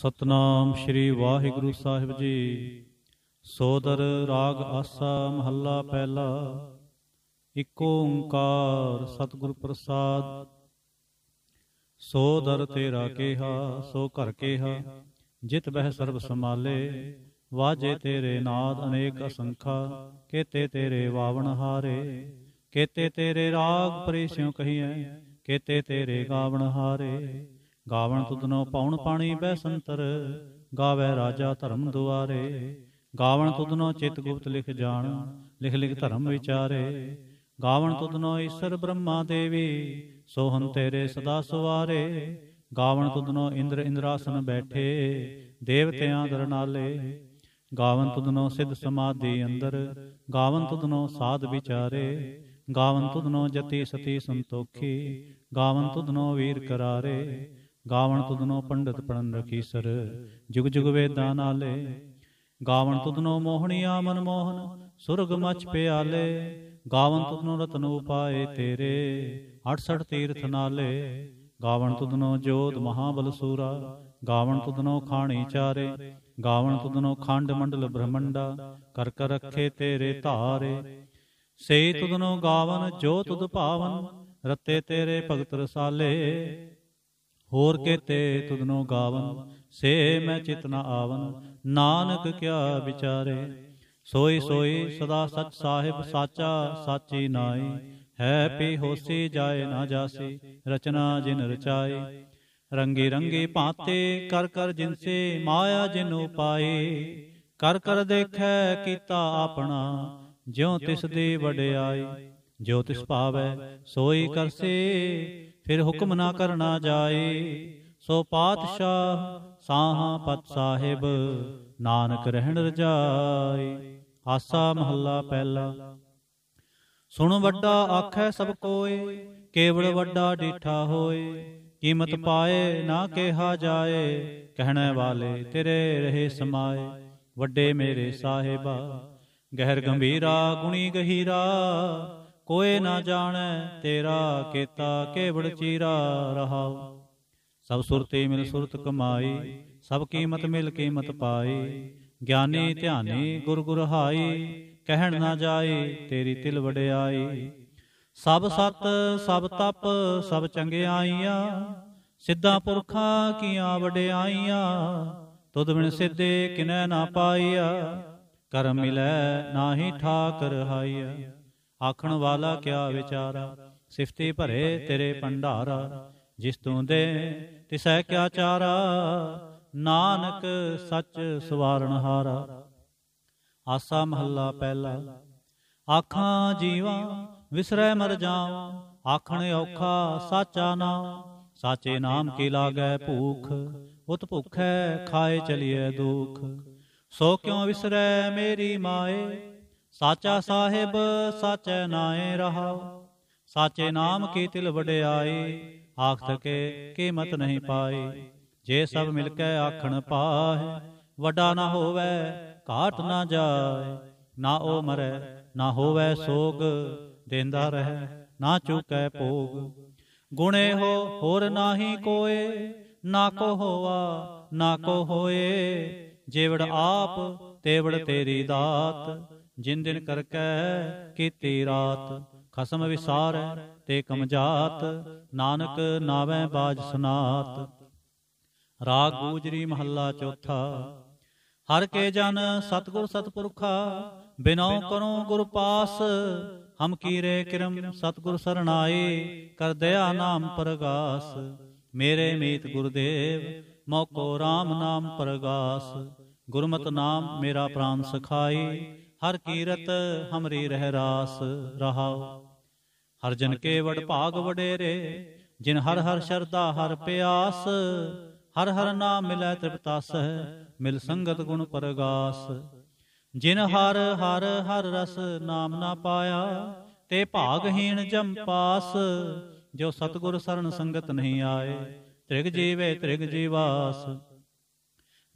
ਸਤਨਾਮ ਸ੍ਰੀ ਵਾਹਿਗੁਰੂ ਸਾਹਿਬ ਜੀ ਸੋਦਰ ਰਾਗ ਆਸਾ ਮਹੱਲਾ ਪਹਿਲਾ ਇੱਕ ਓੰਕਾਰ ਸਤਿਗੁਰ ਪ੍ਰਸਾਦ ਸੋਦਰ ਤੇਰਾ ਕੇਹਾ ਸੋ ਘਰ ਕੇਹਾ ਜਿਤ ਬਹਿ ਸਰਬ ਸਮਾਲੇ ਵਾਜੇ ਤੇਰੇ ਨਾਦ ਅਨੇਕ ਅਸੰਖਾ ਕੇਤੇ ਤੇਰੇ ਵਾਵਣ ਹਾਰੇ ਕੇਤੇ ਤੇਰੇ ਰਾਗ ਪਰੇਸ਼ਿਓ ਕਹੀਐ ਕੇਤੇ ਤੇਰੇ ਗਾਵਣ ਹਾਰੇ ਗਾਵਣ ਤੁਧਨੋ ਪਾਉਣ ਪਾਣੀ ਬੈ ਸੰਤਰ ਗਾਵੇ ਰਾਜਾ ਧਰਮ ਦੁਆਰੇ ਗਾਵਣ ਤੁਧਨੋ ਚਿਤ ਗੁਪਤ ਲਿਖ ਜਾਣ ਲਿਖ ਲਿਖ ਧਰਮ ਵਿਚਾਰੇ ਗਾਵਣ ਤੁਧਨੋ ਈਸ਼ਰ ਬ੍ਰਹਮਾ ਦੇਵੀ ਸੋਹਨ ਤੇਰੇ ਸਦਾ ਸਵਾਰੇ ਗਾਵਣ ਤੁਧਨੋ ਇੰਦਰ ਇੰਦਰਾਸਨ ਬੈਠੇ ਦੇਵਤਿਆਂ ਦਰਨਾਲੇ ਗਾਵਣ ਤੁਧਨੋ ਸਿੱਧ ਸਮਾਧੀ ਅੰਦਰ ਗਾਵਣ ਤੁਧਨੋ ਸਾਧ ਵਿਚਾਰੇ ਗਾਵਣ ਤੁਧਨੋ ਜਤੀ ਸਤੀ ਸੰਤੋਖੀ ਗਾਵਣ ਤੁਧਨੋ ਵੀਰ ਕਰਾਰੇ ਗਾਵਣ ਤੁਧਨੋ ਪੰਡਤ ਪੜਨ ਰਖੀਸਰ ਜੁਗ ਜੁਗ ਵੇਦਾਂ ਨਾਲੇ ਗਾਵਣ ਤੁਧਨੋ ਮੋਹਣੀਆ ਮਨ ਮੋਹਨ ਸੁਰਗ ਮਚ ਪਿਆਲੇ ਗਾਵਣ ਤੁਧਨੋ ਰਤਨ ਉਪਾਏ ਤੇਰੇ 68 ਤੀਰਥ ਨਾਲੇ ਗਾਵਣ ਤੁਧਨੋ ਜੋਤ ਮਹਾਬਲ ਸੂਰਾ ਗਾਵਣ ਤੁਧਨੋ ਖਾਣੀ ਚਾਰੇ ਗਾਵਣ ਤੁਧਨੋ ਖੰਡ ਮੰਡਲ ਬ੍ਰਹਮੰਡਾ ਕਰ ਕਰ ਰੱਖੇ ਤੇਰੇ ਧਾਰੇ ਸੇ ਤੁਧਨੋ ਗਾਵਨ ਜੋ ਤੁਧ ਭਾਵਨ ਰਤੇ ਤੇਰੇ ਭਗਤ ਰਸਾਲੇ ਹੋਰ ਕੇਤੇ ਤੁਧਨੋ ਗਾਵਨ ਸੇ ਮੈਂ ਚਿਤਨਾ ਆਵਨ ਨਾਨਕ ਕਿਆ ਵਿਚਾਰੇ ਸੋਈ ਸੋਈ ਸਦਾ ਸਚ ਸਾਹਿਬ ਸਾਚਾ ਸਾਚੀ ਨਾਈ ਹੈ ਪੀ ਹੋਸੀ ਜਾਏ ਨਾ ਜਾਸੀ ਰਚਨਾ ਜਿਨ ਰਚਾਈ ਰੰਗੀ ਰੰਗੀ ਭਾਤੇ ਕਰ ਕਰ ਜਿਨਸੇ ਮਾਇਆ ਜਿਨ ਪਾਏ ਕਰ ਕਰ ਦੇਖੈ ਕੀਤਾ ਆਪਣਾ ਜਿਉ ਤਿਸ ਦੀ ਵਡਿਆਈ ਜੋ ਤਿਸ ਭਾਵੈ ਸੋਈ ਕਰਸੀ ਫਿਰ ਹੁਕਮ ਨਾ ਕਰਨਾ ਜਾਏ ਸੋ ਪਾਤਸ਼ਾਹ ਸਾਹਾ ਪਤ ਸਾਹਿਬ ਨਾਨਕ ਰਹਿਣ ਰਜਾਈ ਆਸਾ ਮਹੱਲਾ ਪਹਿਲਾ ਸੁਣ ਵੱਡਾ ਆਖੈ ਸਭ ਕੋਏ ਕੇਵਲ ਵੱਡਾ ਡੀਠਾ ਹੋਏ ਕੀਮਤ ਪਾਏ ਨਾ ਕਿਹਾ ਜਾਏ ਕਹਿਣੇ ਵਾਲੇ ਤੇਰੇ ਰਹੇ ਸਮਾਏ ਵੱਡੇ ਮੇਰੇ ਸਾਹਿਬਾ ਗਹਿਰ ਗੰਭੀਰਾ ਗੁਣੀ ਗਹੀਰਾ ਕੋਏ ਨਾ ਜਾਣੈ ਤੇਰਾ ਕੀਤਾ ਕੇਵੜ ਚੀਰਾ ਰਹਾਉ ਸਭ ਸੁਰਤੇ ਮਿਲ ਸੁਰਤ ਕਮਾਈ ਸਭ ਕੀਮਤ ਮਿਲ ਕੀਮਤ ਪਾਈ ਗਿਆਨੀ ਧਿਆਨੀ ਗੁਰ ਗੁਰ ਹਾਈ ਕਹਿਣ ਨਾ ਜਾਏ ਤੇਰੀ ਤਿਲ ਵਡਿਆਈ ਸਭ ਸਤ ਸਭ ਤਪ ਸਭ ਚੰਗਿਆਈਆਂ ਸਿੱਧਾ ਪੁਰਖਾ ਕੀਆਂ ਵਡਿਆਈਆਂ ਤੁਧ ਬਿਨ ਸਿੱਧੇ ਕਿਨੈ ਨਾ ਪਾਈਆ ਕਰ ਮਿਲੈ ਨਾਹੀ ਠਾਕ ਰਹਾਈਆ ਆਖਣ ਵਾਲਾ ਕਿਆ ਵਿਚਾਰਾ ਸਿਫਤੀ ਭਰੇ ਤੇਰੇ ਭੰਡਾਰਾ ਜਿਸ ਤੂੰ ਦੇ ਤਿਸੈ ਕਿਆ ਚਾਰਾ ਨਾਨਕ ਸੱਚ ਸਵਾਰਨ ਹਾਰਾ ਆਸਾ ਮਹੱਲਾ ਪਹਿਲਾ ਆਖਾਂ ਜੀਵਾ ਵਿਸਰੈ ਮਰ ਜਾਉ ਆਖਣ ਔਖਾ ਸਾਚਾ ਨਾਮ ਸਾਚੇ ਨਾਮ ਕੀ ਲਾਗੈ ਭੂਖ ਉਤ ਭੁਖੈ ਖਾਏ ਚਲਿਐ ਦੁਖ ਸੋ ਕਿਉ ਵਿਸਰੈ ਮੇਰੀ ਮਾਏ ਸਾਚਾ ਸਾਹਿਬ ਸੱਚ ਨਾਏ ਰਹਾਉ ਸਾਚੇ ਨਾਮ ਕੀ ਤਿਲ ਵਡਿਆਈ ਆਖ ਤਕੇ ਕੀਮਤ ਨਹੀਂ ਪਾਈ ਜੇ ਸਭ ਮਿਲ ਕੇ ਆਖਣ ਪਾਏ ਵੱਡਾ ਨਾ ਹੋਵੇ ਘਾਟ ਨਾ ਜਾਏ ਨਾ ਉਹ ਮਰੇ ਨਾ ਹੋਵੇ ਸੋਗ ਦੇਂਦਾ ਰਹੇ ਨਾ ਚੁਕੇ ਭੋਗ ਗੁਣੇ ਹੋ ਹੋਰ ਨਾਹੀ ਕੋਏ ਨਾ ਕੋ ਹੋਵਾ ਨਾ ਕੋ ਹੋਏ ਜੇਵੜ ਆਪ ਤੇਵੜ ਤੇਰੀ ਦਾਤ ਜਿਨ ਦਿਨ ਕਰਕੈ ਕੀਤੀ ਰਾਤ ਖਸਮ ਵਿਸਾਰ ਤੇ ਕਮਜਾਤ ਨਾਨਕ ਨਾਵੇਂ ਬਾਜ ਸੁਨਾਤ ਰਾਗ ਗੂਜਰੀ ਮਹੱਲਾ ਚੌਥਾ ਹਰ ਕੇ ਜਨ ਸਤਗੁਰ ਸਤਪੁਰਖਾ ਬਿਨਉ ਕਰੋ ਗੁਰ ਪਾਸ ਹਮ ਕੀਰੇ ਕਿਰਮ ਸਤਗੁਰ ਸਰਣਾਏ ਕਰ ਦਇਆ ਨਾਮ ਪ੍ਰਗਾਸ ਮੇਰੇ ਮੀਤ ਗੁਰਦੇਵ ਮੋਕੋ RAM ਨਾਮ ਪ੍ਰਗਾਸ ਗੁਰਮਤ ਨਾਮ ਮੇਰਾ ਪ੍ਰਾਨ ਸਖਾਈ ਹਰ ਕੀਰਤ ਹਮਰੀ ਰਹਿ ਰਾਸ ਰਹਾਓ ਹਰ ਜਨ ਕੇ ਵਡ ਭਾਗ ਵਡੇਰੇ ਜਿਨ ਹਰ ਹਰ ਸ਼ਰਧਾ ਹਰ ਪਿਆਸ ਹਰ ਹਰ ਨਾਮ ਮਿਲੈ ਤ੍ਰਿਪਤਾਸ ਮਿਲ ਸੰਗਤ ਗੁਣ ਪਰਗਾਸ ਜਿਨ ਹਰ ਹਰ ਹਰ ਰਸ ਨਾਮ ਨਾ ਪਾਇਆ ਤੇ ਭਾਗਹੀਣ ਜਮ ਪਾਸ ਜੋ ਸਤਗੁਰ ਸਰਨ ਸੰਗਤ ਨਹੀਂ ਆਏ ਤ੍ਰਿਗ ਜੀਵੇ ਤ੍ਰਿਗ ਜੀਵਾਸ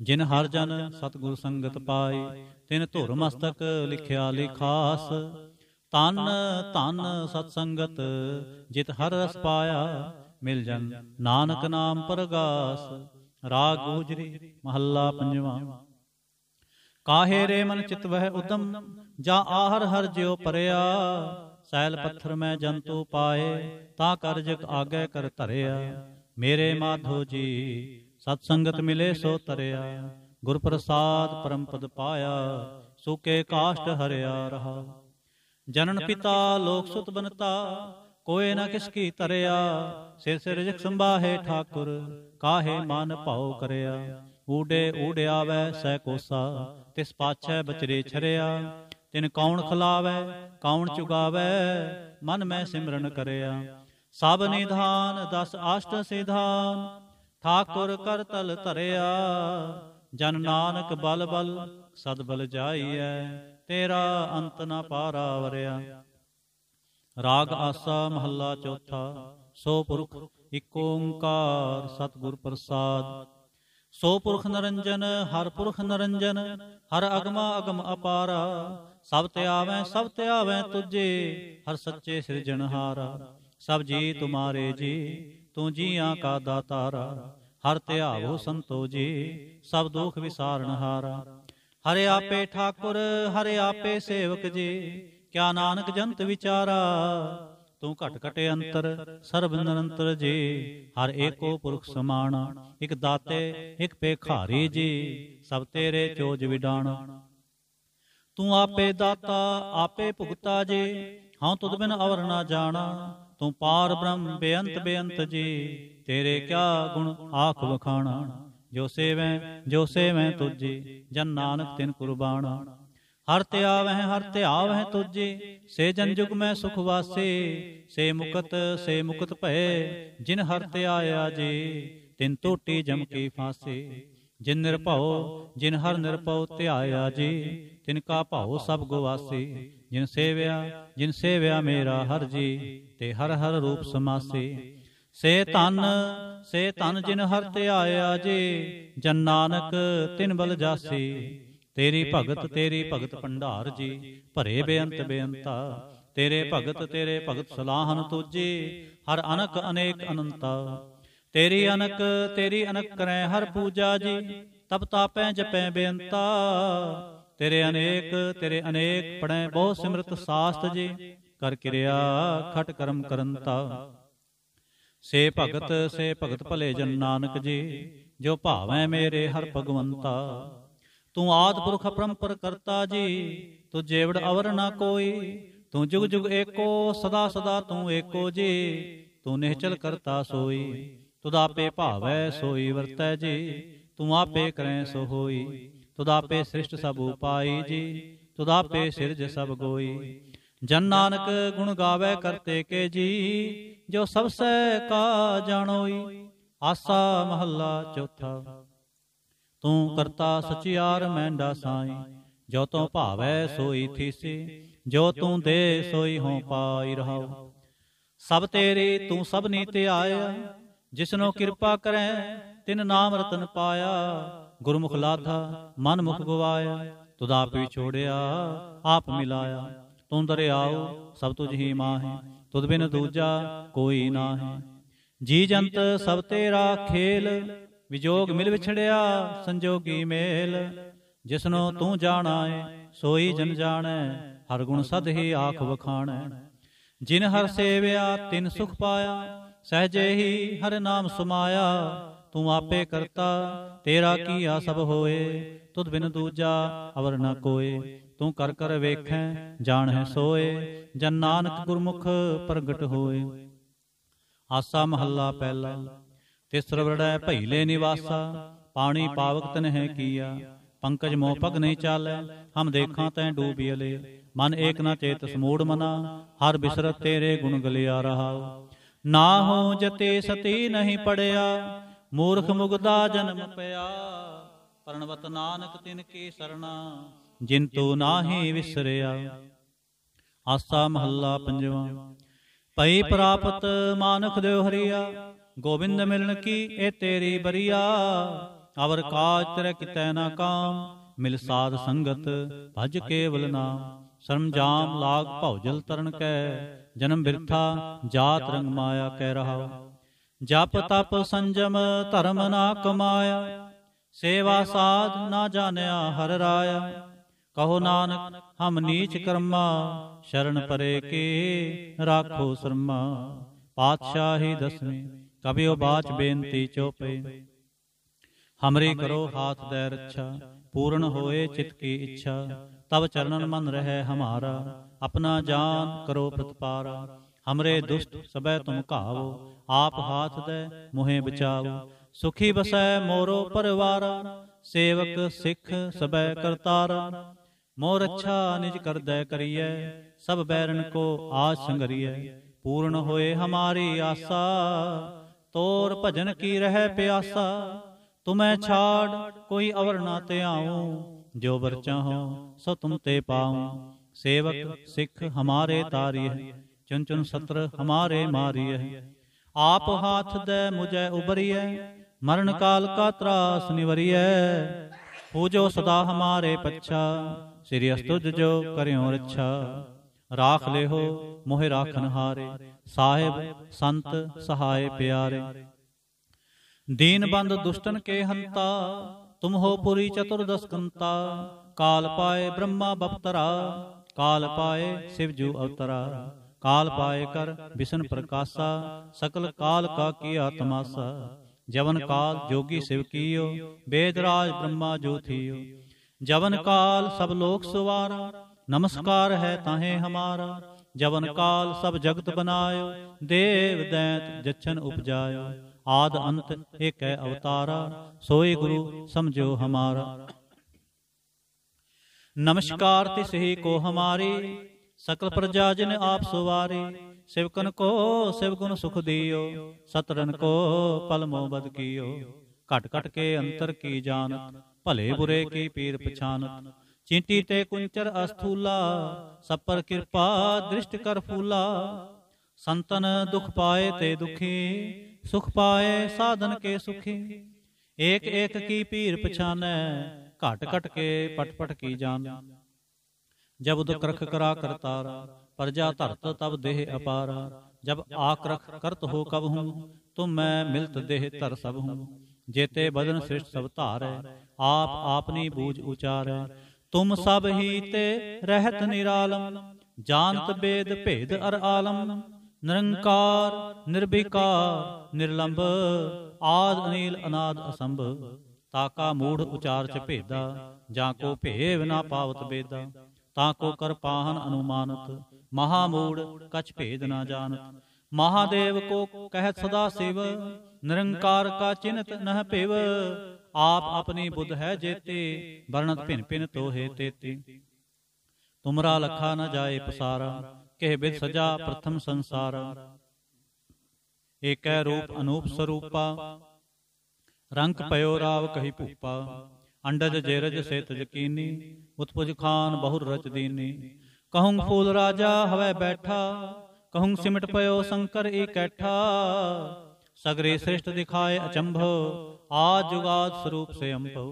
ਜਿਨ ਹਰ ਜਨ ਸਤਗੁਰ ਸੰਗਤ ਪਾਏ ਤਿਨ ਧੁਰ ਮਸਤਕ ਲਿਖਿਆ ਲਿਖਾਸ ਤਨ ਤਨ ਸਤ ਸੰਗਤ ਜਿਤ ਹਰ ਰਸ ਪਾਇਆ ਮਿਲ ਜਨ ਨਾਨਕ ਨਾਮ ਪ੍ਰਗਾਸ ਰਾਗ ਗੋਜਰੀ ਮਹੱਲਾ ਪੰਜਵਾਂ ਕਾਹੇ ਰੇ ਮਨ ਚਿਤ ਵਹਿ ਉਦਮ ਜਾ ਆਹਰ ਹਰ ਜਿਉ ਪਰਿਆ ਸੈਲ ਪੱਥਰ ਮੈਂ ਜੰਤੂ ਪਾਏ ਤਾ ਕਰ ਜਗ ਆਗੇ ਕਰ ਧਰਿਆ ਮੇਰੇ ਮਾਧੋ ਜੀ ਸਤ ਸੰਗਤ ਮਿਲੇ ਸੋ ਤਰਿਆ ਗੁਰ ਪ੍ਰਸਾਦ ਪਰਮ ਪਦ ਪਾਇਆ ਸੁਕੇ ਕਾਸ਼ਟ ਹਰਿਆ ਰਹਾ ਜਨਨ ਪਿਤਾ ਲੋਕ ਸੁਤ ਬਨਤਾ ਕੋਏ ਨਾ ਕਿਸ ਕੀ ਤਰਿਆ ਸਿਰ ਸਿਰ ਜਗ ਸੰਭਾਹੇ ਠਾਕੁਰ ਕਾਹੇ ਮਨ ਭਾਉ ਕਰਿਆ ਊਡੇ ਊੜਿਆਵੈ ਸਹਿ ਕੋਸਾ ਤਿਸ ਪਾਛੈ ਬਚਰੇ ਛਰਿਆ ਤਿਨ ਕੌਣ ਖਲਾਵੇ ਕੌਣ ਚੁਗਾਵੈ ਮਨ ਮੈਂ ਸਿਮਰਨ ਕਰਿਆ ਸਭ ਨਿਧਾਨ ਦਸ ਆਸ਼ਟ ਸਿਧਾਨ ਠਾਕੁਰ ਕਰ ਤਲ ਧਰਿਆ ਜਨ ਨਾਨਕ ਬਲ ਬਲ ਸਦ ਬਲ ਜਾਈਐ ਤੇਰਾ ਅੰਤ ਨਾ ਪਾਰਾ ਵਰਿਆ ਰਾਗ ਆਸਾ ਮਹੱਲਾ ਚੌਥਾ ਸੋ ਪੁਰਖ ਇਕ ਓੰਕਾਰ ਸਤਿਗੁਰ ਪ੍ਰਸਾਦ ਸੋ ਪੁਰਖ ਨਰੰਜਨ ਹਰ ਪੁਰਖ ਨਰੰਜਨ ਹਰ ਅਗਮਾ ਅਗਮ ਅਪਾਰਾ ਸਭ ਤੇ ਆਵੇਂ ਸਭ ਤੇ ਆਵੇਂ ਤੁਝੇ ਹਰ ਸੱਚੇ ਸਿਰਜਣਹਾਰਾ ਸਭ ਜੀ ਤੁਮਾਰੇ ਜੀ ਤੂੰ ਜੀਆਂ ਕਾ ਦਾਤਾਰਾ ਹਰ ਧਿਆਵੋ ਸੰਤੋ ਜੀ ਸਭ ਦੁਖ ਵਿਸਾਰਨ ਹਾਰਾ ਹਰੇ ਆਪੇ ਠਾਕੁਰ ਹਰੇ ਆਪੇ ਸੇਵਕ ਜੀ ਕਿਆ ਨਾਨਕ ਜੰਤ ਵਿਚਾਰਾ ਤੂੰ ਘਟ ਘਟ ਅੰਤਰ ਸਰਬ ਨਿਰੰਤਰ ਜੀ ਹਰ ਏਕੋ ਪੁਰਖ ਸਮਾਨ ਇੱਕ ਦਾਤੇ ਇੱਕ ਪੇਖਾਰੀ ਜੀ ਸਭ ਤੇਰੇ ਚੋਜ ਵਿਡਾਣ ਤੂੰ ਆਪੇ ਦਾਤਾ ਆਪੇ ਭੁਗਤਾ ਜੀ ਹਉ ਤੁਧ ਬਿਨ ਅਵਰ ਨਾ ਜਾਣਾ ਤੂੰ ਪਾਰ ਬ੍ਰਹਮ ਬੇਅੰਤ ਬੇਅੰਤ ਜੀ ਤੇਰੇ ਕਿਆ ਗੁਣ ਆਖ ਵਖਾਣਾ ਜੋ ਸੇਵੈ ਜੋ ਸੇਵੈ ਤੁਝੇ ਜਨ ਨਾਨਕ ਤਿਨ ਕੁਰਬਾਨਾ ਹਰ ਤੇ ਆਵਹਿ ਹਰ ਤੇ ਆਵਹਿ ਤੁਝੇ ਸੇ ਜਨ ਜੁਗ ਮੈਂ ਸੁਖ ਵਾਸੇ ਸੇ ਮੁਕਤ ਸੇ ਮੁਕਤ ਭਏ ਜਿਨ ਹਰ ਤੇ ਆਇਆ ਜੀ ਤਿਨ ਟੋਟੀ ਜਮ ਕੇ ਫਾਸੇ ਜਿਨ ਨਿਰਭਉ ਜਿਨ ਹਰ ਨਿਰਭਉ ਧਿਆਇਆ ਜੀ ਤਿਨ ਕਾ ਭਾਉ ਸਭ ਗਵਾਸੇ ਜਿਨ ਸੇਵਿਆ ਜਿਨ ਸੇਵਿਆ ਮੇਰਾ ਹਰ ਜੀ ਤੇ ਹਰ ਹਰ ਰੂਪ ਸਮਾਸੀ ਸੇ ਤਨ ਸੇ ਤਨ ਜਿਨ ਹਰ ਧਿਆਇਆ ਜੀ ਜਨ ਨਾਨਕ ਤਿਨ ਬਲ ਜਾਸੀ ਤੇਰੀ ਭਗਤ ਤੇਰੀ ਭਗਤ ਭੰਡਾਰ ਜੀ ਭਰੇ ਬੇਅੰਤ ਬੇਅੰਤਾ ਤੇਰੇ ਭਗਤ ਤੇਰੇ ਭਗਤ ਸਲਾਹਨ ਤੁਜੀ ਹਰ ਅਨਕ ਅਨੇਕ ਅਨੰਤਾ ਤੇਰੀ ਅਨਕ ਤੇਰੀ ਅਨਕ ਕਰੈ ਹਰ ਪੂਜਾ ਜੀ ਤਪ ਤਾਪੈ ਜਪੈ ਬੇਅੰਤਾ ਤੇਰੇ ਅਨੇਕ ਤੇਰੇ ਅਨੇਕ ਪੜੈ ਬਹੁ ਸਿਮਰਤ ਸਾਸਤ ਜੀ ਕਰ ਕਿਰਿਆ ਖਟ ਕਰਮ ਕਰੰਤਾ ਸੇ ਭਗਤ ਸੇ ਭਗਤ ਭਲੇ ਜਨ ਨਾਨਕ ਜੀ ਜੋ ਭਾਵੈ ਮੇਰੇ ਹਰ ਭਗਵੰਤਾ ਤੂੰ ਆਦ ਪੁਰਖ ਪਰੰਪਰ ਕਰਤਾ ਜੀ ਤੂੰ ਜੇਵੜ ਅਵਰ ਨਾ ਕੋਈ ਤੂੰ ਜੁਗ ਜੁਗ ਏਕੋ ਸਦਾ ਸਦਾ ਤੂੰ ਏਕੋ ਜੀ ਤੂੰ ਨਿਹਚਲ ਕਰਤਾ ਸੋਈ ਤੁਦਾਪੇ ਆਪੇ ਭਾਵੈ ਸੋਈ ਵਰਤੈ ਜੀ ਤੂੰ ਆਪੇ ਕਰੈ ਸੋ ਹੋਈ ਤੁਦਾਪੇ ਸ੍ਰਿਸ਼ਟ ਸਭ ਉਪਾਈ ਜੀ ਤੁਦਾਪੇ ਸਿਰਜ ਸਭ ਗੋਈ ਜਨ ਨਾਨਕ ਗੁਣ ਗਾਵੇ ਕਰਤੇ ਕੇ ਜੀ ਜੋ ਸਭ ਸੇ ਕਾ ਜਾਣੋਈ ਆਸਾ ਮਹੱਲਾ ਚੌਥਾ ਤੂੰ ਕਰਤਾ ਸਚਿਆਰ ਮੈਂਡਾ ਸਾਈ ਜੋ ਤੂੰ ਭਾਵੈ ਸੋਈ ਥੀਸੀ ਜੋ ਤੂੰ ਦੇ ਸੋਈ ਹੋ ਪਾਈ ਰਹਾਉ ਸਭ ਤੇਰੇ ਤੂੰ ਸਭ ਤੇ ਆਇਆ ਜਿਸਨੋ ਕਿਰਪਾ ਕਰੈ ਤਿਨ ਨਾਮ ਰਤਨ ਪਾਇਆ ਗੁਰਮੁਖ ਲਾਥਾ ਮਨ ਮੁਖ ਗਵਾਇਆ ਤੁਧ ਆਪ ਆਪ ਮਿਲਾਇਆ ਤੂੰ ਦਰਿਆਉ ਸਭ ਤੁਝ ਹੀ ਮਾਹੇ ਤੁਧ ਬਿਨ ਦੂਜਾ ਕੋਈ ਨਾ ਹੈ ਜੀ ਜੰਤ ਸਭ ਤੇਰਾ ਖੇਲ ਵਿਜੋਗ ਮਿਲ ਵਿਛੜਿਆ ਸੰਜੋਗੀ ਮੇਲ ਜਿਸਨੋ ਤੂੰ ਜਾਣਾ ਏ ਸੋਈ ਜਨ ਜਾਣੈ ਹਰ ਗੁਣ ਸਦ ਹੀ ਆਖ ਵਖਾਣੈ ਜਿਨ ਹਰ ਸੇਵਿਆ ਤਿਨ ਸੁਖ ਪਾਇਆ ਸਹਜੇ ਹੀ ਹਰ ਨਾਮ ਸਮਾਇਆ ਤੂੰ ਆਪੇ ਕਰਤਾ ਤੇਰਾ ਕੀ ਆ ਸਭ ਹੋਏ ਤੁਧ ਬਿਨ ਦੂਜਾ ਅਵਰ ਨ ਕੋਏ ਤੂੰ ਕਰ ਕਰ ਵੇਖੈ ਜਾਣ ਹੈ ਸੋਏ ਜਨ ਨਾਨਕ ਗੁਰਮੁਖ ਪ੍ਰਗਟ ਹੋਏ ਆਸਾ ਮਹੱਲਾ ਪਹਿਲਾ ਤਿਸਰ ਵੜੈ ਭਈਲੇ ਨਿਵਾਸਾ ਪਾਣੀ ਪਾਵਕ ਤਨ ਹੈ ਕੀਆ ਪੰਕਜ ਮੋਹ ਪਗ ਨਹੀਂ ਚਾਲੈ ਹਮ ਦੇਖਾਂ ਤੈ ਅਲੇ ਮਨ ਏਕ ਨਾ ਚੇਤ ਸਮੂੜ ਮਨਾ ਹਰ ਬਿਸਰਤ ਤੇਰੇ ਗੁਣ ਗਲਿਆ ਰਹਾ ਨਾ ਹੋ ਜਤੇ ਸਤੀ ਨਹੀਂ ਪੜਿਆ ਮੂਰਖ ਮੁਗਦਾ ਜਨਮ ਪਿਆ ਪਰਣਵਤ ਨਾਨਕ ਤਿਨ ਕੀ ਸਰਣਾ ਜਿਨ ਤੋ ਨਾਹੀ ਵਿਸਰਿਆ ਆਸਾ ਮਹੱਲਾ ਪੰਜਵਾਂ ਪਈ ਪ੍ਰਾਪਤ ਮਾਨਖ ਦੇਵ ਹਰੀਆ ਗੋਬਿੰਦ ਮਿਲਣ ਕੀ ਇਹ ਤੇਰੀ ਬਰੀਆ ਅਵਰ ਕਾਜ ਤੇਰੇ ਕਿਤੈ ਨਾ ਕਾਮ ਮਿਲ ਸਾਧ ਸੰਗਤ ਭਜ ਕੇਵਲ ਨਾਮ ਸ਼ਰਮ ਜਾਮ ਲਾਗ ਭਉਜਲ ਤਰਨ ਕੈ ਜਨਮ ਬਿਰਥਾ ਜਾਤ ਰੰਗ ਮਾਇਆ ਕਹਿ ਰਹਾ ਜਪ ਤਪ ਸੰਜਮ ਧਰਮ ਨਾ ਕਮਾਇਆ ਸੇਵਾ ਸਾਧ ਨਾ ਜਾਣਿਆ ਹਰ ਰਾਇਆ ਕਹੋ ਨਾਨਕ ਹਮ ਨੀਚ ਕਰਮਾ ਸ਼ਰਨ ਪਰੇ ਕੇ ਰਾਖੋ ਸਰਮਾ ਪਾਤਸ਼ਾਹੀ ਦਸਵੇਂ ਕਬਿਓ ਬਾਚ ਬੇਨਤੀ ਚੋਪੇ ਹਮਰੇ ਕਰੋ ਹਾਥ ਦੇ ਰੱਛਾ ਪੂਰਨ ਹੋਏ ਚਿਤ ਕੀ ਇੱਛਾ ਤਬ ਚਰਨਨ ਮਨ ਰਹੇ ਹਮਾਰਾ ਆਪਣਾ ਜਾਨ ਕਰੋ ਪ੍ਰਤਪਾਰਾ ਹਮਰੇ ਦੁਸ਼ਟ ਸਭੈ ਤੁਮ ਘਾਵੋ ਆਪ ਹਾਥ ਦੇ ਮੋਹਿ ਬਚਾਵੋ ਸੁਖੀ ਬਸੈ ਮੋਰੋ ਪਰਿਵਾਰ ਸੇਵਕ ਸਿੱਖ ਸਭੈ ਕਰਤਾਰ ਮੋ ਰੱਛਾ ਨਿਜ ਕਰਦੈ ਕਰੀਐ ਸਭ ਬੈਰਨ ਕੋ ਆਸ ਸੰਗਰੀਐ ਪੂਰਨ ਹੋਏ ਹਮਾਰੀ ਆਸਾ ਤੋਰ ਭਜਨ ਕੀ ਰਹਿ ਪਿਆਸਾ ਤੁਮੈ ਛਾੜ ਕੋਈ ਅਵਰ ਨਾ ਧਿਆਉ ਜੋ ਵਰ ਚਾਹੋ ਸੋ ਤੁਮ ਤੇ ਪਾਉ ਸੇਵਕ ਸਿੱਖ ਹਮਾਰੇ ਤਾਰੀ ਹੈ ਚੁਨ ਚੁਨ ਸਤਰ ਹਮਾਰੇ ਮਾਰੀਐ ਆਪ ਹਾਥ ਦੇ ਮੁਝੈ ਉਬਰੀਐ ਮਰਨ ਕਾਲ ਕਾ ਤਰਾਸ ਨਿਵਰੀਐ ਪੂਜੋ ਸਦਾ ਹਮਾਰੇ ਪੱਛਾ ਸ੍ਰੀ ਅਸਤੁਜ ਜੋ ਕਰਿਓ ਰੱਛਾ ਰਾਖ ਲੇਹੋ ਮੋਹਿ ਰਾਖਨ ਹਾਰੇ ਸਾਹਿਬ ਸੰਤ ਸਹਾਏ ਪਿਆਰੇ ਦੀਨ ਬੰਦ ਦੁਸ਼ਟਨ ਕੇ ਹੰਤਾ ਤੁਮ ਹੋ ਪੁਰੀ ਚਤੁਰਦਸ ਕੰਤਾ ਕਾਲ ਪਾਏ ਬ੍ਰਹਮਾ ਬਪਤਰਾ ਕਾਲ ਪਾਏ ਸਿਵ ਜੂ ਅਵਤਰਾ ਕਾਲ ਪਾਏ ਕਰ ਬਿਸ਼ਨ ਪ੍ਰਕਾਸ਼ਾ ਸਕਲ ਕਾਲ ਕਾ ਕੀਆ ਤਮਾਸਾ ਜਵਨ ਕਾਲ ਜੋਗੀ ਸਿਵ ਕੀਓ ਬੇਦਰਾਜ ਬ੍ਰਹਮਾ ਜੋਥੀਓ ਜਵਨ ਕਾਲ ਸਭ ਲੋਕ ਸਵਾਰਾ ਨਮਸਕਾਰ ਹੈ ਤਾਹੇ ਹਮਾਰਾ ਜਵਨ ਕਾਲ ਸਭ ਜਗਤ ਬਨਾਇਓ ਦੇਵ ਦੈਂਤ ਜਛਨ ਉਪਜਾਇਓ ਆਦ ਅੰਤ ਏਕੈ ਅਵਤਾਰਾ ਸੋਈ ਗੁਰੂ ਸਮਝੋ ਹਮਾਰਾ ਨਮਸਕਾਰ ਤਿਸਹੀ ਕੋ ਹਮਾਰੀ ਸਕਲ ਪ੍ਰਜਾ ਜਿਨ ਆਪ ਸੁਵਾਰੀ ਸਿਵਕਨ ਕੋ ਸਿਵਗੁਣ ਸੁਖ ਦਿਓ ਸਤਰਨ ਕੋ ਪਲਮੋ ਬਦ ਕੀਓ ਘਟ ਘਟ ਕੇ ਅੰਤਰ ਕੀ ਜਾਣਤ ਭਲੇ ਬੁਰੇ ਕੀ ਪੀਰ ਪਛਾਨਤ ਚਿੰਟੀ ਤੇ ਕੁੰਚਰ ਅਸਥੂਲਾ ਸਪਰ ਕਿਰਪਾ ਦ੍ਰਿਸ਼ਟ ਕਰ ਫੂਲਾ ਸੰਤਨ ਦੁਖ ਪਾਏ ਤੇ ਦੁਖੀ ਸੁਖ ਪਾਏ ਸਾਧਨ ਕੇ ਸੁਖੀ ਏਕ ਏਕ ਕੀ ਪੀਰ ਪਛਾਨੈ ਘਟ ਘਟ ਕੇ ਪਟ ਪਟ ਕੀ ਜਾਣਤ ਜਬ ਦੁਕਰਖ ਕਰਾ ਕਰਤਾਰਾ प्रजा धरत तब देह अपारा जब आक्रख करत हो कब हूँ तुम मैं मिलत देह धर सब हूँ जेते बदन श्रेष्ठ सब धार आप आपनी बूझ उचार तुम सब ही ते रहत निरालम जानत बेद भेद अर आलम निरंकार निर्विकार निर्लंब आद अनिल अनाद असंभ ताका मूढ़ उचार च भेदा जा को भेव ना पावत बेदा ਤਾਂ ਕੋ ਕਰ ਪਾਹਨ ਅਨੁਮਾਨਤ ਮਹਾ ਮੂੜ ਕਛ ਭੇਦ ਨਾ ਜਾਣਤ ਮਹਾਦੇਵ ਕੋ ਕਹਿ ਸਦਾ ਸਿਵ ਨਿਰੰਕਾਰ ਕਾ ਚਿੰਤ ਨਹ ਭਿਵ ਆਪ ਆਪਣੀ ਬੁੱਧ ਹੈ ਜੇਤੇ ਵਰਣਤ ਭਿਨ ਭਿਨ ਤੋਹੇ ਤੇਤੇ ਤੁਮਰਾ ਲਖਾ ਨ ਜਾਏ ਪਸਾਰਾ ਕਹਿ ਬਿਦ ਸਜਾ ਪ੍ਰਥਮ ਸੰਸਾਰ ਏਕੈ ਰੂਪ ਅਨੂਪ ਸਰੂਪਾ ਰੰਗ ਪਇਓ ਰਾਵ ਕਹੀ ਭੂਪਾ ਅੰਡਜ ਜੇਰਜ ਸੇਤ ਜਕੀਨੀ ਉਤਪਜ ਖਾਨ ਬਹੁਰ ਰਚ ਦੀਨੀ ਕਹੂੰ ਫੂਲ ਰਾਜਾ ਹਵੇ ਬੈਠਾ ਕਹੂੰ ਸਿਮਟ ਪਇਓ ਸ਼ੰਕਰ ਇਕੈਠਾ ਸਗਰੇ ਸ੍ਰਿਸ਼ਟ ਦਿਖਾਏ ਅਚੰਭੋ ਆਜ ਜੁਗਾਦ ਸਰੂਪ ਸੇ ਅੰਭੋ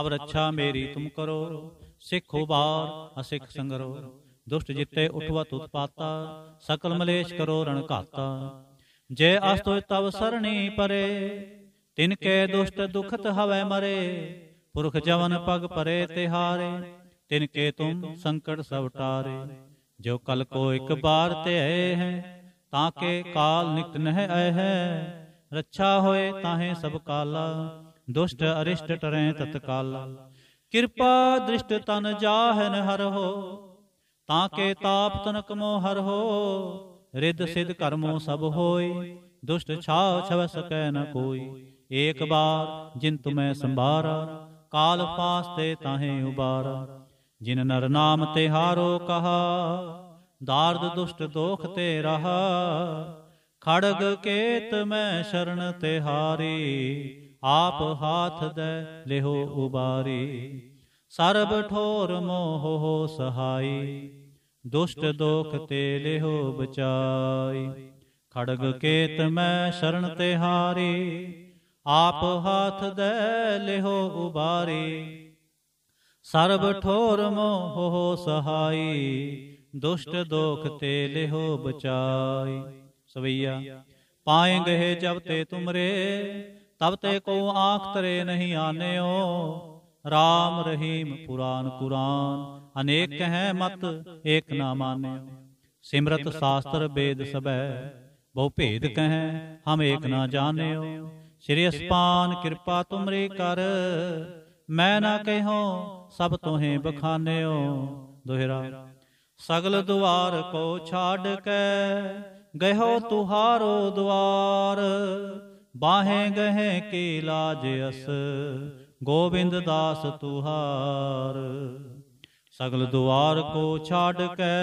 ਅਬ ਰੱਛਾ ਮੇਰੀ ਤੁਮ ਕਰੋ ਸਿੱਖੋ ਬਾਰ ਅਸਿੱਖ ਸੰਗਰੋ ਦੁਸ਼ਟ ਜਿੱਤੇ ਉਠਵਤ ਉਤਪਾਤਾ ਸਕਲ ਮਲੇਸ਼ ਕਰੋ ਰਣ ਘਾਤਾ ਜੇ ਅਸਤੋਇ ਤਵ ਸਰਣੀ ਪਰੇ ਤਿਨ ਕੇ ਦੁਸ਼ਟ ਦੁਖਤ ਹਵੇ ਮਰੇ ਪੁਰਖ ਜਵਨ ਪਗ ਪਰੇ ਤਿਹਾਰੇ ਤਿਨ ਕੇ ਤੁਮ ਸੰਕਟ ਸਭ ਟਾਰੇ ਜੋ ਕਲ ਕੋ ਇੱਕ ਬਾਰ ਤੇ ਆਏ ਹੈ ਤਾਂ ਕੇ ਕਾਲ ਨਿਕਟ ਨਹਿ ਆਏ ਹੈ ਰੱਛਾ ਹੋਏ ਤਾਹੇ ਸਭ ਕਾਲਾ ਦੁਸ਼ਟ ਅਰਿਸ਼ਟ ਟਰੈ ਤਤਕਾਲ ਕਿਰਪਾ ਦ੍ਰਿਸ਼ਟ ਤਨ ਜਾਹਨ ਹਰ ਹੋ ਤਾਂ ਕੇ ਤਾਪ ਤਨਕ ਮੋ ਹਰ ਹੋ ਰਿੱਧ ਸਿਧ ਕਰਮੋ ਸਭ ਹੋਈ ਦੁਸ਼ਟ ਛਾਉ ਛਵ ਸਕੈ ਨ ਕੋਈ ਏਕ ਬਾਰ ਜਿਨ ਤੁਮੈ ਸੰਭਾਰਾ ਕਾਲ ਪਾਸ ਤੇ ਤਾਹੇ ਉਬਾਰ ਜਿਨ ਨਰ ਨਾਮ ਤੇ ਹਾਰੋ ਕਹਾ ਦਾਰਦ ਦੁਸ਼ਟ ਦੋਖ ਤੇ ਰਹਾ ਖੜਗ ਕੇਤ ਮੈਂ ਸ਼ਰਨ ਤੇ ਹਾਰੀ ਆਪ ਹਾਥ ਦੇ ਲਿਹੋ ਉਬਾਰੀ ਸਰਬ ਠੋਰ ਮੋਹ ਸਹਾਈ ਦੁਸ਼ਟ ਦੋਖ ਤੇ ਲਿਹੋ ਬਚਾਈ ਖੜਗ ਕੇਤ ਮੈਂ ਸ਼ਰਨ ਤੇ ਹਾਰੀ ਆਪ ਹੱਥ ਦੇ ਲਿਹੋ ਉਬਾਰੇ ਸਰਬ ਠੋਰ ਮੋਹ ਸਹਾਈ ਦੁਸ਼ਟ ਦੋਖ ਤੇ ਲਿਹੋ ਬਚਾਈ ਸਵਈਆ ਪਾਏ ਗਏ ਜਬ ਤੇ ਤੁਮਰੇ ਤਬ ਤੇ ਕੋ ਆਖ ਤਰੇ ਨਹੀਂ ਆਨਿਓ ਰਾਮ ਰਹੀਮ ਪੁਰਾਨ ਕੁਰਾਨ ਅਨੇਕ ਹੈ ਮਤ ਏਕ ਨਾ ਮਾਨਿਓ ਸਿਮਰਤ ਸ਼ਾਸਤਰ ਵੇਦ ਸਭੈ ਬਹੁ ਭੇਦ ਕਹੈ ਹਮ ਏਕ ਨਾ ਜਾਣਿਓ ਸ੍ਰੀ ਅਸਪਾਨ ਕਿਰਪਾ ਤੁਮਰੀ ਕਰ ਮੈਂ ਨਾ ਕਹਿਉ ਸਭ ਤੋਹੇ ਬਖਾਨਿਓ ਦੁਹਰਾ ਸਗਲ ਦੁਆਰ ਕੋ ਛਾੜ ਕੇ ਗਹਿਓ ਤੁਹਾਰੋ ਦੁਆਰ ਬਾਹੇ ਗਹਿ ਕੀ ਲਾਜ ਅਸ ਗੋਬਿੰਦ ਦਾਸ ਤੁਹਾਰ ਸਗਲ ਦੁਆਰ ਕੋ ਛਾੜ ਕੇ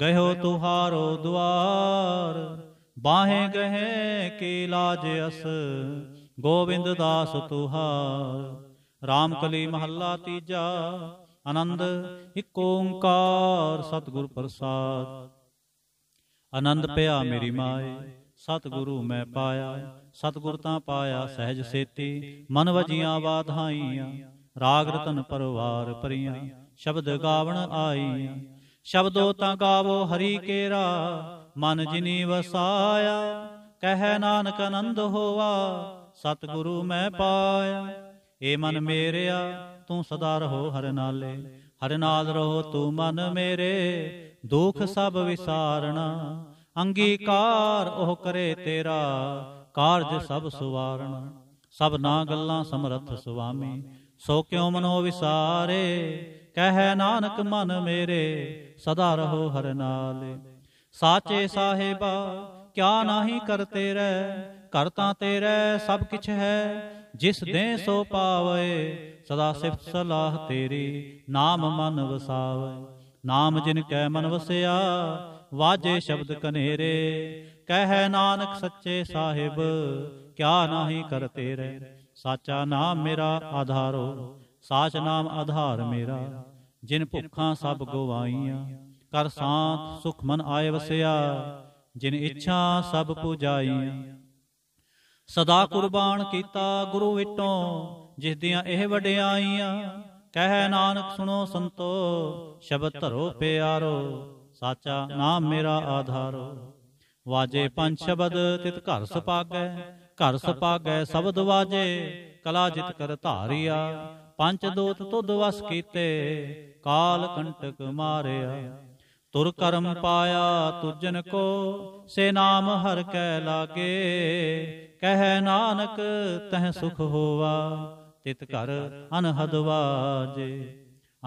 ਗਹਿਓ ਤੁਹਾਰੋ ਦੁਆਰ ਬਾਹੇ ਗਹੇ ਕੀ ਲਾਜ ਅਸ ਗੋਬਿੰਦ ਦਾਸ ਤੁਹਾਰ RAM KALI ਮਹੱਲਾ ਤੀਜਾ ਆਨੰਦ ਇੱਕ ਓੰਕਾਰ ਸਤਿਗੁਰ ਪ੍ਰਸਾਦ ਆਨੰਦ ਪਿਆ ਮੇਰੀ ਮਾਏ ਸਤਿਗੁਰੂ ਮੈਂ ਪਾਇਆ ਸਤਿਗੁਰ ਤਾਂ ਪਾਇਆ ਸਹਿਜ ਸੇਤੀ ਮਨ ਵਜੀਆਂ ਬਾਧਾਈਆਂ ਰਾਗ ਰਤਨ ਪਰਵਾਰ ਪਰੀਆਂ ਸ਼ਬਦ ਗਾਵਣ ਆਈ ਸ਼ਬਦੋ ਤਾਂ ਗਾਵੋ ਹਰੀ ਕੇਰਾ ਮਨ ਜਿਨੀ ਵਸਾਇਆ ਕਹਿ ਨਾਨਕ ਆਨੰਦ ਹੋਵਾ ਸਤਿਗੁਰੂ ਮੈਂ ਪਾਇਆ ਏ ਮਨ ਮੇਰਿਆ ਤੂੰ ਸਦਾ ਰਹੋ ਹਰ ਨਾਲੇ ਹਰ ਨਾਲ ਰਹੋ ਤੂੰ ਮਨ ਮੇਰੇ ਦੁਖ ਸਭ ਵਿਸਾਰਣਾ ਅੰਗੀਕਾਰ ਉਹ ਕਰੇ ਤੇਰਾ ਕਾਰਜ ਸਭ ਸੁਵਾਰਣਾ ਸਭ ਨਾ ਗੱਲਾਂ ਸਮਰੱਥ ਸੁਆਮੀ ਸੋ ਕਿਉ ਮਨੋ ਵਿਸਾਰੇ ਕਹਿ ਨਾਨਕ ਮਨ ਮੇਰੇ ਸਦਾ ਰਹੋ ਹਰ ਨਾਲੇ ਸਾਚੇ ਸਾਹਿਬਾ ਕਿਆ ਨਾਹੀ ਕਰਤੇ ਰਹਿ ਕਰਤਾ ਤੇਰੇ ਸਭ ਕਿਛ ਹੈ ਜਿਸ ਦੇ ਸੋ ਪਾਵੇ ਸਦਾ ਸਿਫਤ ਸਲਾਹ ਤੇਰੀ ਨਾਮ ਮਨ ਵਸਾਵੇ ਨਾਮ ਜਿਨ ਕੈ ਮਨ ਵਸਿਆ ਵਾਜੇ ਸ਼ਬਦ ਕਨੇਰੇ ਕਹਿ ਨਾਨਕ ਸੱਚੇ ਸਾਹਿਬ ਕਿਆ ਨਾਹੀ ਕਰਤੇ ਰਹਿ ਸਾਚਾ ਨਾਮ ਮੇਰਾ ਆਧਾਰੋ ਸਾਚ ਨਾਮ ਆਧਾਰ ਮੇਰਾ ਜਿਨ ਭੁੱਖਾਂ ਸਭ ਗਵਾਈਆਂ ਕਰ ਸਾਥ ਸੁਖ ਮਨ ਆਏ ਵਸਿਆ ਜਿਨ ਇੱਛਾ ਸਭ ਪੁਜਾਈ ਸਦਾ ਕੁਰਬਾਨ ਕੀਤਾ ਗੁਰੂ ਵਿਟੋਂ ਜਿਸ ਦੀਆਂ ਇਹ ਵਡਿਆਈਆਂ ਕਹਿ ਨਾਨਕ ਸੁਣੋ ਸੰਤੋ ਸ਼ਬਦ ਧਰੋ ਪਿਆਰੋ ਸਾਚਾ ਨਾਮ ਮੇਰਾ ਆਧਾਰੋ ਵਾਜੇ ਪੰਜ ਸ਼ਬਦ ਤਿਤ ਘਰ ਸੁਪਾਗੈ ਘਰ ਸੁਪਾਗੈ ਸ਼ਬਦ ਵਾਜੇ ਕਲਾ ਜਿਤ ਕਰ ਧਾਰਿਆ ਪੰਜ ਦੋਤ ਤੁਧ ਵਸ ਕੀਤੇ ਕਾਲ ਕੰਟਕ ਮਾਰਿਆ ਤੁਰ ਕਰਮ ਪਾਇਆ ਤੁਜਨ ਕੋ ਸੇ ਨਾਮ ਹਰ ਕੈ ਲਾਗੇ ਕਹਿ ਨਾਨਕ ਤਹ ਸੁਖ ਹੋਵਾ ਤਿਤ ਘਰ ਅਨਹਦ ਵਾਜੇ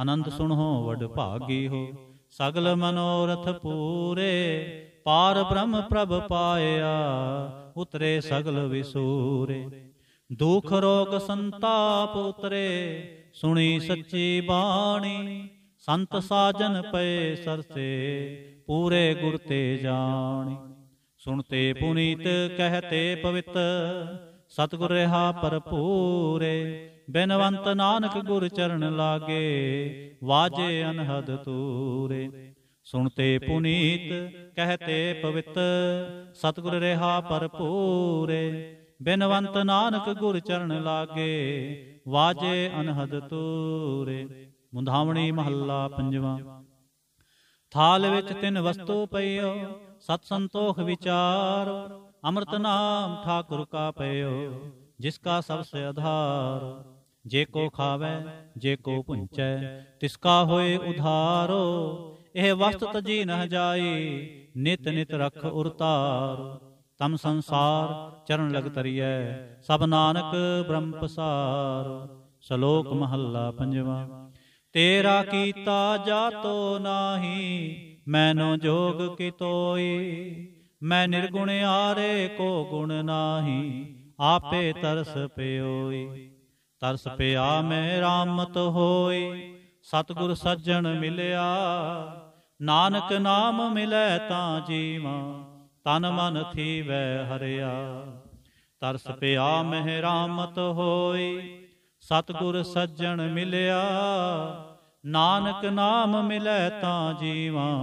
ਆਨੰਦ ਸੁਣੋ ਵਡ ਭਾਗੀ ਹੋ ਸਗਲ ਮਨੋਰਥ ਪੂਰੇ ਪਾਰ ਬ੍ਰਹਮ ਪ੍ਰਭ ਪਾਇਆ ਉਤਰੇ ਸਗਲ ਵਿਸੂਰੇ ਦੁਖ ਰੋਗ ਸੰਤਾਪ ਉਤਰੇ ਸੁਣੀ ਸੱਚੀ ਬਾਣੀ ਸੰਤ ਸਾਜਨ ਪਏ ਸਰਸੇ ਪੂਰੇ ਗੁਰ ਤੇ ਜਾਣੀ ਸੁਣਤੇ ਪੁਨੀਤ ਕਹਤੇ ਪਵਿੱਤ ਸਤਗੁਰ ਰਹਾ ਭਰਪੂਰੇ ਬਿਨਵੰਤ ਨਾਨਕ ਗੁਰ ਚਰਨ ਲਾਗੇ ਵਾਜੇ ਅਨਹਦ ਤੂਰੇ ਸੁਣਤੇ ਪੁਨੀਤ ਕਹਤੇ ਪਵਿੱਤ ਸਤਗੁਰ ਰਹਾ ਭਰਪੂਰੇ ਬਿਨਵੰਤ ਨਾਨਕ ਗੁਰ ਚਰਨ ਲਾਗੇ ਵਾਜੇ ਅਨਹਦ ਤੂਰੇ ਮੁੰਧਾਵਣੀ ਮਹੱਲਾ ਪੰਜਵਾਂ ਥਾਲ ਵਿੱਚ ਤਿੰਨ ਵਸਤੂ ਪਈਓ ਸਤ ਸੰਤੋਖ ਵਿਚਾਰ ਅੰਮ੍ਰਿਤ ਨਾਮ ਠਾਕੁਰ ਕਾ ਪਈਓ ਜਿਸ ਕਾ ਸਭ ਸੇ ਆਧਾਰ ਜੇ ਕੋ ਖਾਵੇ ਜੇ ਕੋ ਪੁੰਚੈ ਤਿਸ ਕਾ ਹੋਏ ਉਧਾਰੋ ਇਹ ਵਸਤ ਤਜੀ ਨਹ ਜਾਏ ਨਿਤ ਨਿਤ ਰਖ ਉਰਤਾਰ ਤਮ ਸੰਸਾਰ ਚਰਨ ਲਗ ਤਰੀਐ ਸਭ ਨਾਨਕ ਬ੍ਰਹਮ ਪਸਾਰ ਸ਼ਲੋਕ ਮਹੱਲਾ ਪੰਜਵਾਂ ਤੇਰਾ ਕੀਤਾ ਜਾਤੋ ਨਾਹੀ ਮੈਨੋ ਜੋਗ ਕਿਤੋਈ ਮੈਂ ਨਿਰਗੁਣ ਆਰੇ ਕੋ ਗੁਣ ਨਾਹੀ ਆਪੇ ਤਰਸ ਪਿਓਈ ਤਰਸ ਪਿਆ ਮੈਂ ਰਾਮਤ ਹੋਈ ਸਤਗੁਰ ਸੱਜਣ ਮਿਲਿਆ ਨਾਨਕ ਨਾਮ ਮਿਲੈ ਤਾਂ ਜੀਵਾ ਤਨ ਮਨ ਥੀਵੈ ਹਰਿਆ ਤਰਸ ਪਿਆ ਮਹਿ ਰਾਮਤ ਹੋਈ ਸਤਗੁਰ ਸੱਜਣ ਮਿਲਿਆ ਨਾਨਕ ਨਾਮ ਮਿਲੈ ਤਾਂ ਜੀਵਾਂ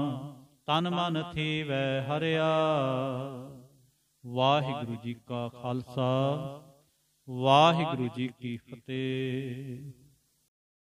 ਤਨ ਮਨ ਥੀਵੈ ਹਰਿਆ ਵਾਹਿਗੁਰੂ ਜੀ ਕਾ ਖਾਲਸਾ ਵਾਹਿਗੁਰੂ ਜੀ ਕੀ ਫਤਿਹ